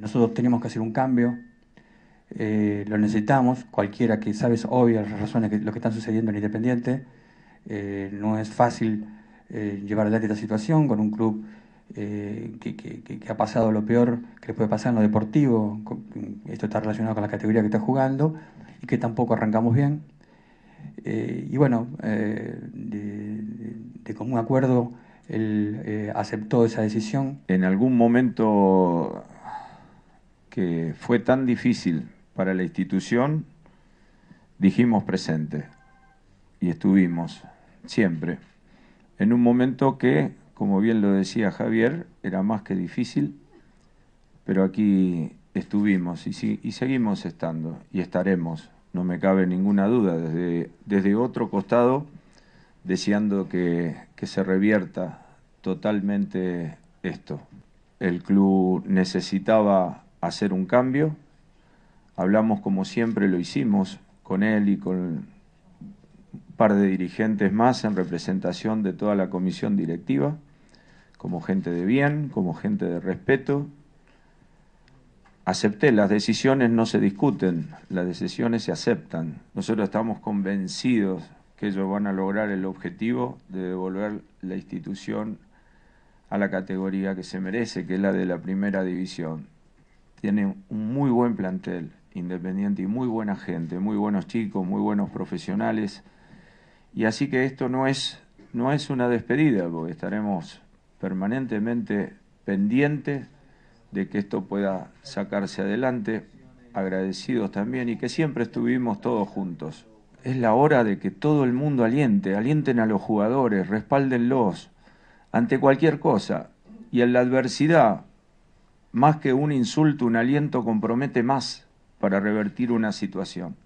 Nosotros tenemos que hacer un cambio, eh, lo necesitamos, cualquiera que sabe es obvio las razones que lo que están sucediendo en Independiente, eh, no es fácil eh, llevar adelante esta situación con un club que, ha pasado lo peor que le puede pasar en lo deportivo, esto está relacionado con la categoría que está jugando y que tampoco arrancamos bien. y bueno, de común acuerdo, él aceptó esa decisión. En algún momento que fue tan difícil para la institución, dijimos presente y estuvimos siempre en un momento que, como bien lo decía Javier, era más que difícil, pero aquí estuvimos y, y seguimos estando y estaremos, no me cabe ninguna duda, desde, desde otro costado, deseando que, que se revierta totalmente esto. El club necesitaba hacer un cambio. Hablamos como siempre lo hicimos con él y con un par de dirigentes más en representación de toda la comisión directiva, como gente de bien, como gente de respeto. Acepté, las decisiones no se discuten, las decisiones se aceptan. Nosotros estamos convencidos que ellos van a lograr el objetivo de devolver la institución a la categoría que se merece, que es la de la primera división tiene un muy buen plantel, Independiente, y muy buena gente, muy buenos chicos, muy buenos profesionales. Y así que esto no es, no es una despedida, porque estaremos permanentemente pendientes de que esto pueda sacarse adelante, agradecidos también y que siempre estuvimos todos juntos. Es la hora de que todo el mundo aliente, alienten a los jugadores, respáldenlos ante cualquier cosa. Y en la adversidad, más que un insulto, un aliento compromete más para revertir una situación.